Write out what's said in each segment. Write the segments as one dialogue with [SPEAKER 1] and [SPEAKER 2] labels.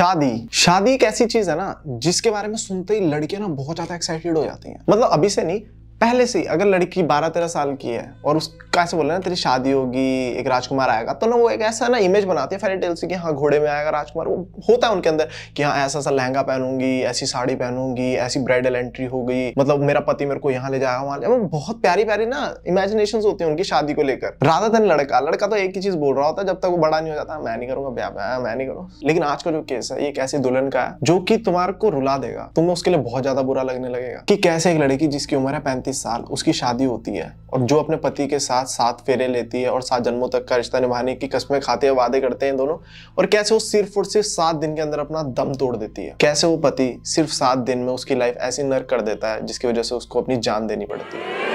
[SPEAKER 1] शादी शादी एक ऐसी चीज है ना जिसके बारे में सुनते ही लड़कियां ना बहुत ज्यादा एक्साइटेड हो जाती हैं मतलब अभी से नहीं पहले से अगर लड़की बारह तेरह साल की है और उस कैसे बोल रहे ना तेरी शादी होगी एक राजकुमार आएगा तो ना वो एक ऐसा ना इमेज बनाती है फेरी से कि हाँ घोड़े में आएगा राजकुमार वो होता है उनके अंदर कि हाँ ऐसा ऐसा लहंगा पहनूंगी ऐसी साड़ी पहनूंगी ऐसी ब्राइडल एंट्री गई मतलब मेरा पति मेरे को यहाँ ले जाएगा वहाँ ले वो बहुत प्यारी प्यारी ना इमेजिनेशन होती है उनकी शादी को लेकर राधा धन लड़का लड़का तो एक ही चीज बोल रहा होता है जब तक वो बड़ा नहीं हो जाता मैं नहीं करूंगा ब्याह मैं नहीं करूँगा लेकिन आज का जो केस है एक ऐसी दुल्हन का है जो कि तुम्हारे को रुला देगा तुम्हें उसके लिए बहुत ज्यादा बुरा लगने लगेगा कि कैसे एक लड़की जिसकी उम्र है पैंतीस पैंतीस साल उसकी शादी होती है और जो अपने पति के साथ सात फेरे लेती है और सात जन्मों तक का रिश्ता निभाने की कस्में खाते हैं वादे करते हैं दोनों और कैसे वो सिर्फ और सिर्फ सात दिन के अंदर अपना दम तोड़ देती है कैसे वो पति सिर्फ सात दिन में उसकी लाइफ ऐसी नर्क कर देता है जिसकी वजह से उसको अपनी जान देनी पड़ती है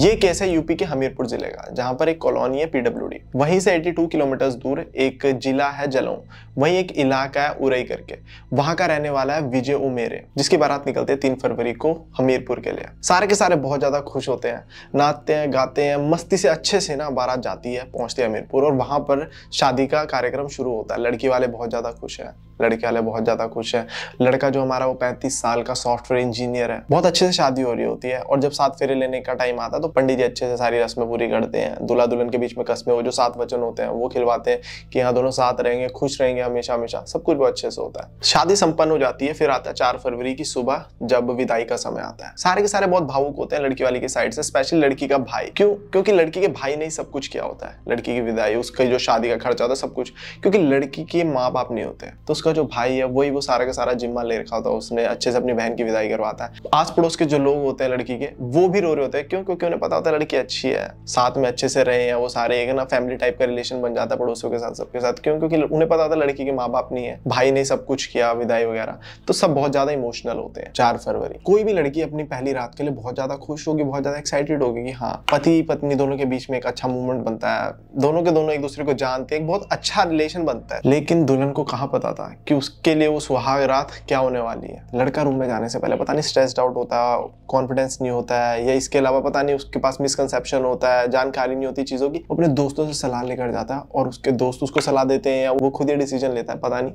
[SPEAKER 1] ये केस है यूपी के हमीरपुर जिले का जहां पर एक कॉलोनी है डी वहीं से 82 किलोमीटर दूर एक जिला है जलौं वहीं एक इलाका है उरई करके वहां का रहने वाला है विजय उमेरे जिसकी बारात निकलते है तीन फरवरी को हमीरपुर के लिए सारे के सारे बहुत ज्यादा खुश होते हैं नाचते हैं गाते हैं मस्ती से अच्छे से ना बारात जाती है पहुंचती है हमीरपुर और वहां पर शादी का कार्यक्रम शुरू होता है लड़की वाले बहुत ज्यादा खुश है लड़के वाले बहुत ज़्यादा खुश है लड़का जो हमारा वो पैंतीस साल का सॉफ्टवेयर इंजीनियर है बहुत अच्छे से शादी हो रही होती है और जब सात फेरे लेने का टाइम आता है तो पंडित जी अच्छे से सारी रस्में पूरी करते हैं दूल्हा दुल्हन के बीच में कस्में वो जो सात वचन होते हैं वो खिलवाते हैं कि यहाँ दोनों साथ रहेंगे खुश रहेंगे हमेशा हमेशा सब कुछ बहुत अच्छे से होता है शादी संपन्न हो जाती है फिर आता है चार फरवरी की सुबह जब विदाई का समय आता है सारे के सारे बहुत भावुक होते हैं लड़की वाली की साइड से स्पेशली लड़की का भाई क्यों क्योंकि लड़की के भाई ने ही सब कुछ किया होता है लड़की की विदाई उसका जो शादी का खर्चा होता है सब कुछ क्योंकि लड़की के माँ बाप नहीं होते तो उसका जो भाई है वही वो सारा का सारा जिम्मा ले रखा होता है उसने अच्छे से अपनी बहन की विदाई करवाता है आस पड़ोस के जो लोग होते हैं लड़की के वो भी रो रहे होते हैं क्यों क्योंकि उन्हें पता होता है लड़की अच्छी है साथ में अच्छे से रहे हैं वो सारे एक ना फैमिली टाइप का रिलेशन बन जाता है पड़ोसियों के साथ सबके साथ क्यों क्योंकि उन्हें पता होता है लड़की के माँ बाप नहीं है भाई ने सब कुछ किया विदाई वगैरह तो सब बहुत ज्यादा इमोशनल होते हैं चार फरवरी कोई भी लड़की अपनी पहली रात के लिए बहुत ज्यादा खुश होगी बहुत ज्यादा एक्साइटेड होगी कि हाँ पति पत्नी दोनों के बीच में एक अच्छा मूवमेंट बनता है दोनों के दोनों एक दूसरे को जानते हैं एक बहुत अच्छा रिलेशन बनता है लेकिन दुल्हन को कहाँ पता था कि उसके लिए वो सुहाग रात क्या होने वाली है लड़का रूम में जाने से पहले पता नहीं स्ट्रेस्ड आउट होता है कॉन्फिडेंस नहीं होता है या इसके अलावा पता नहीं उसके पास मिसकनसेप्शन होता है जानकारी नहीं होती चीज़ों की अपने दोस्तों से सलाह लेकर जाता है और उसके दोस्त उसको सलाह देते हैं या वो खुद ही डिसीजन लेता है पता नहीं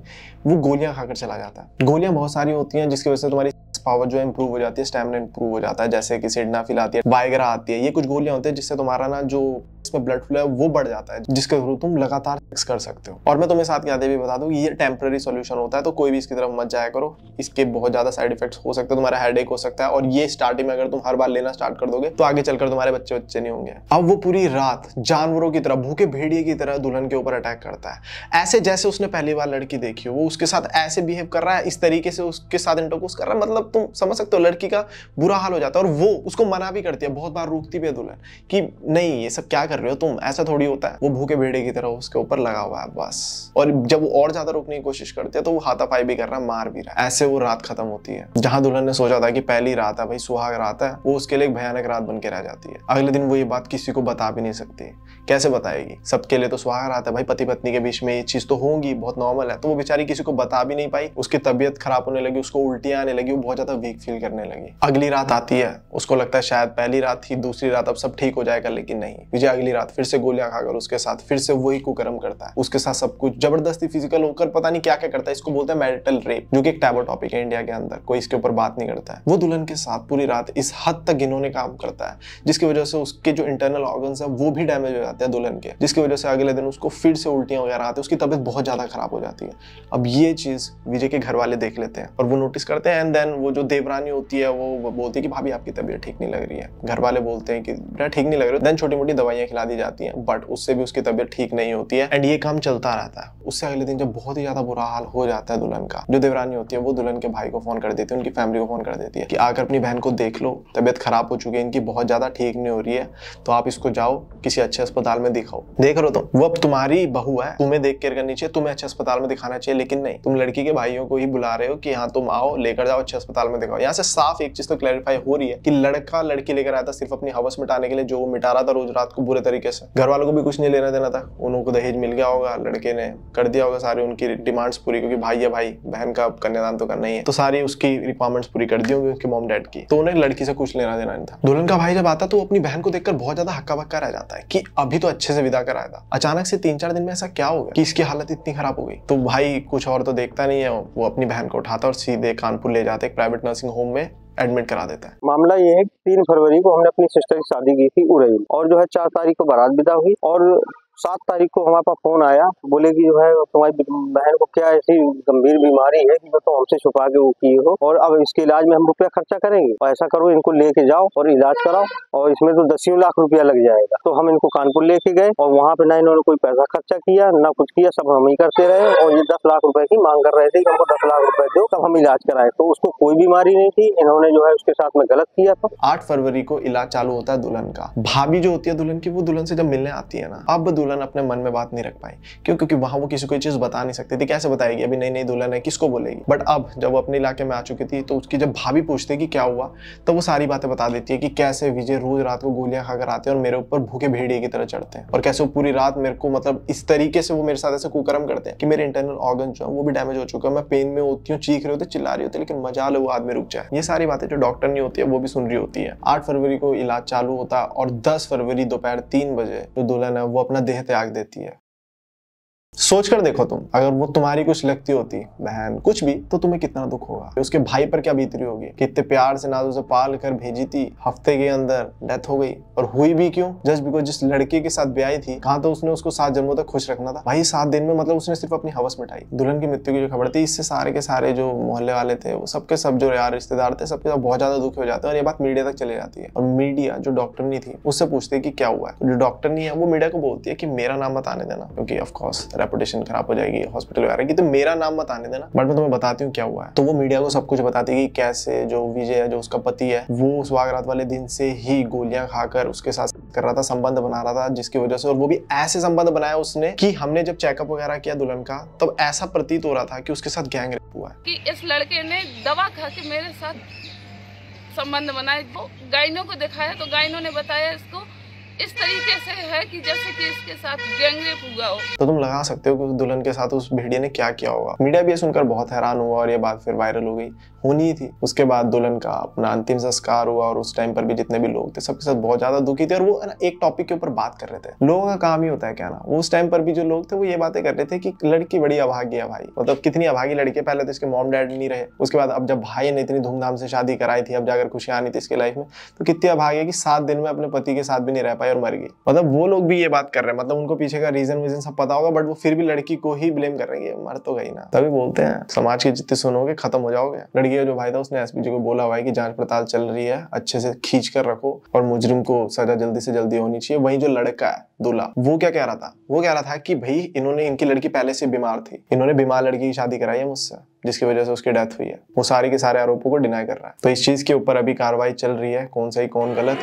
[SPEAKER 1] वो गोलियाँ खाकर चला जाता है गोलियाँ बहुत सारी होती हैं जिसकी वजह से तुम्हारी पावर जो है इंप्रूव हो जाती है स्टेमिना इंप्रूव हो जाता है जैसे कि सिडनाफिल आती है वायगरा आती है ये कुछ गोलियां होती है जिससे तुम्हारा ना जो इसमें ब्लड फ्लो है वो बढ़ जाता है जिसके थ्रू तुम लगातार सेक्स कर सकते हो और मैं तुम्हें साथ यादें भी बता दूँ ये टेम्प्रेरी सोल्यूशन होता है तो कोई भी इसकी तरफ मत जाया करो इसके बहुत ज्यादा साइड इफेक्ट्स हो सकते हैं तुम्हारा हेड हो सकता है और ये स्टार्टिंग में अगर तुम हर बार लेना स्टार्ट कर दोगे तो आगे चलकर तुम्हारे बच्चे बच्चे नहीं होंगे अब वो पूरी रात जानवरों की तरह भूखे भेड़िए की तरह दुल्हन के ऊपर अटैक करता है ऐसे जैसे उसने पहली बार लड़की देखी हो वो उसके साथ ऐसे बिहेव कर रहा है इस तरीके से उसके साथ इंटरकोर्स कर रहा है मतलब तुम तो समझ सकते हो लड़की का बुरा हाल हो जाता है और वो उसको मना भी करती है बहुत बार रोकती भी है दुल्हन कि नहीं ये सब क्या कर रहे हो तुम ऐसा थोड़ी होता है वो भूखे बेड़े की तरह उसके ऊपर लगा हुआ है बस और जब वो और ज्यादा रोकने की कोशिश करती है तो वो हाथापाई भी कर रहा है मार भी रहा है ऐसे वो रात खत्म होती है जहां दुल्हन ने सोचा था कि पहली रात है भाई सुहाग रात है वो उसके लिए एक भयानक रात बन के रह जाती है अगले दिन वो ये बात किसी को बता भी नहीं सकती कैसे बताएगी सबके लिए तो सुहाग रहा था भाई पति पत्नी के बीच में ये चीज तो होगी बहुत नॉर्मल है तो वो बेचारी किसी को बता भी नहीं पाई उसकी तबियत खराब होने लगी उसको उल्टियां आने लगी वो बहुत ज्यादा वीक फील करने लगी अगली रात आती है उसको लगता है शायद पहली रात ही दूसरी रात अब सब ठीक हो जाएगा लेकिन नहीं विजय अगली रात फिर से गोलियां खाकर उसके साथ फिर से वही कुकर्म करता है उसके साथ सब कुछ जबरदस्ती फिजिकल होकर पता नहीं क्या क्या करता है इसको बोलते हैं मेरिटल रेप जो कि एक टैबो टॉपिक है इंडिया के अंदर कोई इसके ऊपर बात नहीं करता है वो दुल्हन के साथ पूरी रात इस हद तक इन्होंने काम करता है जिसकी वजह से उसके जो इंटरनल ऑर्गन है वो भी डैमेज हो जाते हैं जाते हैं दुल्हन के जिसकी वजह से अगले दिन उसको फिर से उल्टियां वगैरह आती है उसकी तबीयत बहुत ज़्यादा खराब हो जाती है अब ये चीज़ विजय के घर वाले देख लेते हैं और वो नोटिस करते हैं एंड देन वो जो देवरानी होती है वो बोलती है कि भाभी आपकी तबीयत ठीक नहीं लग रही है घर वाले बोलते हैं कि बेटा ठीक नहीं लग रही देन छोटी मोटी दवाइयां खिला दी जाती है बट उससे भी उसकी तबीयत ठीक नहीं होती है एंड ये काम चलता रहता है उससे अगले दिन जब बहुत ही ज़्यादा बुरा हाल हो जाता है दुल्हन का जो देवरानी होती है वो दुल्हन के भाई को फ़ोन कर देती है उनकी फैमिली को फ़ोन कर देती है कि आकर अपनी बहन को देख लो तबियत खराब हो चुकी है इनकी बहुत ज़्यादा ठीक नहीं हो रही है तो आप इसको जाओ किसी अच्छे अस्पताल अस्पताल में दिखाओ देख रहे हो तुम वो अब तुम्हारी बहू है तुम्हें देख केयर करनी चाहिए तुम्हें अच्छे अस्पताल में दिखाना चाहिए लेकिन नहीं तुम लड़की के भाइयों को ही बुला रहे हो कि हाँ तुम आओ लेकर जाओ अच्छे अस्पताल में दिखाओ यहाँ से साफ एक चीज तो क्लैरिफाई हो रही है कि लड़का लड़की लेकर आया था सिर्फ अपनी हवस मिटाने के लिए जो मिटा रहा था रोज रात को बुरे तरीके से घर वालों को भी कुछ नहीं लेना देना था उनको दहेज मिल गया होगा लड़के ने कर दिया होगा सारी उनकी डिमांड्स पूरी क्योंकि भाई है भाई बहन का कन्यादान तो करना ही है तो सारी उसकी रिक्वायरमेंट्स पूरी कर दी होगी उसके मॉम डैड की तो उन्हें लड़की से कुछ लेना देना नहीं था दुल्हन का भाई जब आता तो अपनी बहन को देखकर बहुत ज्यादा हक्का बक्का रह जाता है कि अब अभी तो अच्छे से विदा कराया था अचानक से तीन चार दिन में ऐसा क्या हो गया कि इसकी हालत इतनी खराब हो गई तो भाई कुछ और तो देखता नहीं है वो अपनी बहन को उठाता और सीधे कानपुर ले जाते प्राइवेट नर्सिंग होम में एडमिट करा देता है मामला ये है तीन फरवरी को हमने अपनी सिस्टर की शादी की थी उड़ेल और जो है चार तारीख को बारात विदा हुई और सात तारीख को हमारे पास फोन आया बोले कि जो है तुम्हारी बहन को क्या ऐसी गंभीर बीमारी है कि जो तुम हमसे छुपा के वो की हो और अब इसके इलाज में हम रुपया खर्चा करेंगे और ऐसा करो इनको लेके जाओ और इलाज कराओ और इसमें तो दसियों लाख रुपया लग जाएगा तो हम इनको कानपुर लेके गए और वहाँ पे ना इन्होंने कोई पैसा खर्चा किया ना कुछ किया सब हम ही करते रहे और ये दस लाख रुपए की मांग कर रहे थे कि हमको दस लाख रुपए दो तब हम इलाज कराए तो उसको कोई बीमारी नहीं थी इन्होंने जो है उसके साथ में गलत किया था आठ फरवरी को इलाज चालू होता है दुल्हन का भाभी जो होती है दुल्हन की वो दुल्हन से जब मिलने आती है ना अब दुल्हन दुल्हन अपने मन में बात नहीं रख पाई क्यों क्योंकि वहां वो किसी कोई चीज़ बता नहीं सकती थी कैसे बताएगी अभी नई नई दुल्हन है किसको बोलेगी बट अब जब वो अपने इलाके में आ चुकी थी तो उसकी जब भाभी पूछते कि क्या हुआ तो वो सारी बातें बता देती है कि कैसे विजय रोज रात को गोलियां खाकर आते हैं और मेरे ऊपर भूखे भेड़िए की तरह चढ़ते हैं और कैसे वो पूरी रात मेरे को मतलब इस तरीके से वो मेरे साथ ऐसे कुकर्म करते हैं कि मेरे इंटरनल ऑर्गन जो है वो भी डैमेज हो चुका है मैं पेन में होती हूँ चीख रही होती चिल्ला रही होती लेकिन मजा लो आदमी रुक जाए ये सारी बातें जो डॉक्टर नहीं होती है वो भी सुन रही होती है आठ फरवरी को इलाज चालू होता है और दस फरवरी दोपहर तीन बजे जो दुल्हन है वो अपना देह त्याग देती है सोच कर देखो तुम अगर वो तुम्हारी कुछ लगती होती बहन कुछ भी तो तुम्हें कितना दुख होगा उसके भाई पर क्या बीतरी होगी कितने प्यार से नाजू से पाल कर भेजी थी हफ्ते के अंदर डेथ हो गई और हुई भी क्यों जस्ट बिकॉज जिस लड़के के साथ ब्याई थी कहा तो उसने उसको सात जन्मों तक खुश रखना था भाई सात दिन में मतलब उसने सिर्फ अपनी हवस मिटाई दुल्हन की मृत्यु की जो खबर थी इससे सारे के सारे जो मोहल्ले वाले थे वो सबके सब जो यार रिश्तेदार थे सबके साथ बहुत ज्यादा दुखी हो जाते हैं और ये बात मीडिया तक चले जाती है और मीडिया जो डॉक्टर नहीं थी उससे पूछते कि क्या हुआ है जो डॉक्टर नहीं है वो मीडिया को बोलती है कि मेरा नाम बताने देना क्योंकि ऑफकोर्स रेपुटेशन खराब हो जाएगी हॉस्पिटल वगैरह की तो मेरा नाम मत आने देना बट मैं तुम्हें बताती हूँ क्या हुआ है तो वो मीडिया को सब कुछ बताती कि कैसे जो विजय है जो उसका पति है वो उस वागरात वाले दिन से ही गोलियां खाकर उसके साथ कर रहा था संबंध बना रहा था जिसकी वजह से और वो भी ऐसे संबंध बनाया उसने कि हमने जब चेकअप वगैरह किया दुल्हन का तब तो ऐसा प्रतीत हो रहा था कि उसके साथ गैंग रेप हुआ है कि इस लड़के ने दवा खा के मेरे साथ संबंध बनाया वो गायनों को दिखाया तो गायनों ने बताया इसको इस तरीके से है कि जैसे कि इसके साथ गैंगरेप हुआ हो तो तुम लगा सकते हो कि उस दुल्हन के साथ उस भेड़िया ने क्या किया होगा मीडिया भी सुनकर बहुत हैरान हुआ और ये बात फिर वायरल हो गई होनी ही थी उसके बाद दुल्हन का अपना अंतिम संस्कार हुआ और उस टाइम पर भी जितने भी लोग थे सबके साथ बहुत ज्यादा दुखी थे और वो एक टॉपिक के ऊपर बात कर रहे थे लोगों का काम ही होता है क्या ना उस टाइम पर भी जो लोग थे वो ये बातें कर रहे थे कि लड़की बड़ी अभागी है भाई मतलब कितनी अभागी लड़की है पहले तो इसके मॉम डैड नहीं रहे उसके बाद अब जब भाई ने इतनी धूमधाम से शादी कराई थी अब जाकर खुशियां आनी थी इसके लाइफ में तो कितनी अभागी है कि सात दिन में अपने पति के साथ भी नहीं रह पाई और मर गई मतलब वो लोग भी ये बात कर रहे हैं मतलब उनको पीछे का रीजन वीजन सब पता होगा बट वो फिर भी लड़की को ही ब्लेम कर रही है मर तो गई ना तभी बोलते हैं समाज के जितने सुनोगे खत्म हो जाओगे लड़की का जो भाई था उसने एसपी को बोला भाई की जांच पड़ताल चल रही है अच्छे से खींच कर रखो और मुजरिम को सजा जल्दी से जल्दी होनी चाहिए वही जो लड़का है दूल्हा वो क्या कह रहा था वो कह रहा था कि भाई इन्होंने इनकी लड़की पहले से बीमार थी इन्होंने बीमार लड़की की शादी कराई है मुझसे जिसकी वजह से उसकी डेथ हुई है वो सारे के सारे आरोपों को डिनाई कर रहा है तो इस चीज के ऊपर अभी कार्रवाई चल रही है कौन सही कौन गलत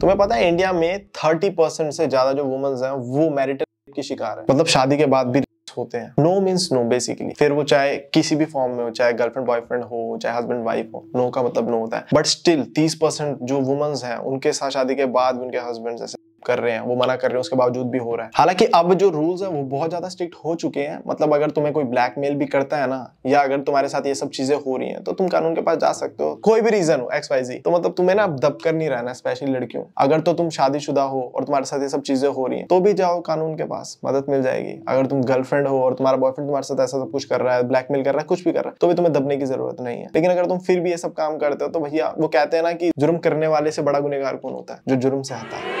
[SPEAKER 1] तुम्हें पता है इंडिया में थर्टी परसेंट से ज्यादा जो वुमेन्स हैं वो मैरिटल की शिकार है मतलब शादी के बाद भी होते हैं नो मीन्स नो बेसिकली फिर वो चाहे किसी भी फॉर्म में हो चाहे गर्लफ्रेंड बॉयफ्रेंड हो चाहे हस्बैंड वाइफ हो नो का मतलब नो होता है बट स्टिल तीस परसेंट जो वुमेन्स हैं उनके साथ शादी के बाद भी उनके हस्बैंड जैसे कर रहे हैं वो मना कर रहे हैं उसके बावजूद भी हो रहा है हालांकि अब जो रूल्स है वो बहुत ज्यादा स्ट्रिक्ट हो चुके हैं मतलब अगर तुम्हें कोई ब्लैकमेल भी करता है ना या अगर तुम्हारे साथ ये सब चीजें हो रही हैं तो तुम कानून के पास जा सकते हो कोई भी रीजन हो एक्स वाई जी तो मतलब तुम्हें ना अब दबकर नहीं रहना स्पेशली लड़कियों अगर तो तुम शादीशुदा हो और तुम्हारे साथ ये सब चीजें हो रही है तो भी जाओ कानून के पास मदद मिल जाएगी अगर तुम गर्लफ्रेंड हो और तुम्हारा बॉयफ्रेंड तुम्हारे साथ ऐसा सब कुछ कर रहा है ब्लैकमेल कर रहा है कुछ भी कर रहा है तो भी तुम्हें दबने की जरूरत नहीं है लेकिन अगर तुम फिर भी ये सब काम करते हो तो भैया वो कहते हैं ना कि जुर्म करने वाले से बड़ा गुनेगार कौन होता है जो जुर्म से आता है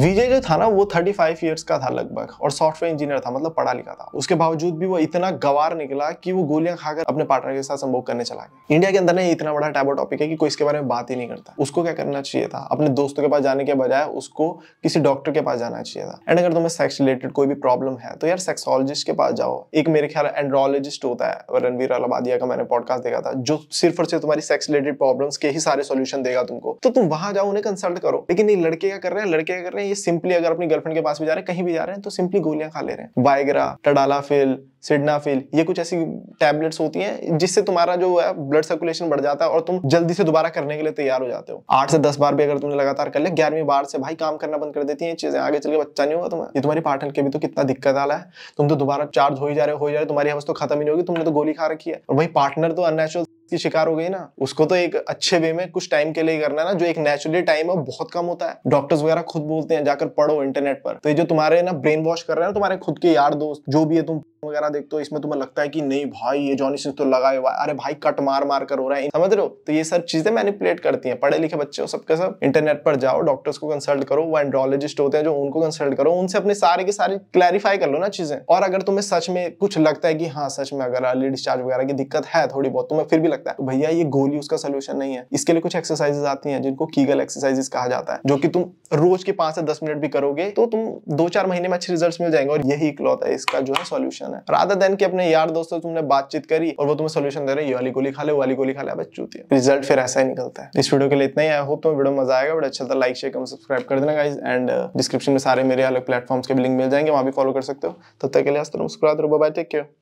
[SPEAKER 1] विजय जो था ना वो 35 ईयर्स का था लगभग और सॉफ्टवेयर इंजीनियर था मतलब पढ़ा लिखा था उसके बावजूद भी वो इतना गवार निकला कि वो गोलियां खाकर अपने पार्टनर के साथ संभोग करने चला गया इंडिया के अंदर ना इतना बड़ा टैबो टॉपिक है कि कोई इसके बारे में बात ही नहीं करता उसको क्या करना चाहिए था अपने दोस्तों के पास जाने के बजाय उसको किसी डॉक्टर के पास जाना चाहिए था एंड अगर तुम्हें सेक्स रिलेटेड कोई भी प्रॉब्लम है तो यार सेक्सोलॉजिस्ट के पास जाओ एक मेरे ख्याल एंड्रोलॉजिस्ट होता है रणवीर अलाबादिया का मैंने पॉडकास्ट देखा था जो सिर्फ और सिर्फ तुम्हारी सेक्स रिलेटेड प्रॉब्लम के ही सारे सोल्यूशन देगा तुमको तो तुम वहां जाओ उन्हें कंसल्ट करो लेकिन ये लड़के क्या कर रहे हैं लड़के क्या कर रहे हैं ये सिंपली अगर अपनी गर्लफ्रेंड के पास भी जा रहे हैं कहीं भी जा रहे हैं तो सिंपली गोलियां खा ले रहे हैं वायग्रा टडालाफिल सिडनाफिल ये कुछ ऐसी टैबलेट्स होती हैं जिससे तुम्हारा जो है ब्लड सर्कुलेशन बढ़ जाता है और तुम जल्दी से दोबारा करने के लिए तैयार हो जाते हो आठ से दस बार भी अगर तुमने लगातार कर लिया ग्यारहवीं बार से भाई काम करना बंद कर देती है चीजें आगे चल के बच्चा नहीं होगा तुम्हें ये तुम्हारी पार्टनर के भी तो कितना दिक्कत आला है तुम तो दोबारा चार्ज हो ही जा रहे हो जा रहे तुम्हारी हवस तो खत्म ही नहीं होगी तुमने तो गोली खा रखी है और भाई पार्टनर तो अननेचुरल की शिकार हो गई ना उसको तो एक अच्छे वे में कुछ टाइम के लिए करना है ना जो एक नेचुरली टाइम है बहुत कम होता है डॉक्टर्स वगैरह खुद बोलते हैं जाकर पढ़ो इंटरनेट पर तो ये जो तुम्हारे ना ब्रेन वॉश कर रहे हैं तुम्हारे खुद के यार दोस्त जो भी है तुम वगैरह देखते हो इसमें तुम्हें लगता है कि नहीं भाई ये जॉनी सिंह तो लगा हुआ अरे भाई कट मार मार कर हो रहा है समझ रहे हो तो ये सब चीजें मैनिपुलेट करती हैं पढ़े लिखे बच्चे हो सबके सब इंटरनेट पर जाओ डॉक्टर्स को कंसल्ट करो वो एंड्रोलॉजिस्ट होते हैं जो उनको कंसल्ट करो उनसे अपने सारे के सारे क्लैरिफाई कर लो ना चीजें और अगर तुम्हें सच में कुछ लगता है कि हाँ सच में अगर अर्ली डिस्चार्ज वगैरह की दिक्कत है थोड़ी बहुत तुम्हें फिर भी लगता है तो भैया ये गोली उसका सोल्यूशन नहीं है इसके लिए कुछ एक्सरसाइजेज आती है जिनको कीगल एक्सरसाइजेस कहा जाता है जो कि तुम रोज के पांच से दस मिनट भी करोगे तो तुम दो चार महीने में अच्छे रिजल्ट मिल जाएंगे और यही इकलौता है इसका जो है सोल्यूशन सोल्यूशन है राधा देन की अपने यार दोस्तों तुमने बातचीत करी और वो तुम्हें सोल्यूशन दे रहे ये वाली गोली खा ले वाली गोली खा ले चूतिया रिजल्ट फिर ऐसा ही निकलता है इस वीडियो के लिए इतना ही आई होप तुम्हें वीडियो मजा आएगा बट अच्छा था लाइक शेयर कम सब्सक्राइब कर देना एंड डिस्क्रिप्शन uh, में सारे मेरे अलग प्लेटफॉर्म्स के भी लिंक मिल जाएंगे वहाँ भी फॉलो कर सकते हो तब तक के लिए मुस्कुरा दो बाय टेक केयर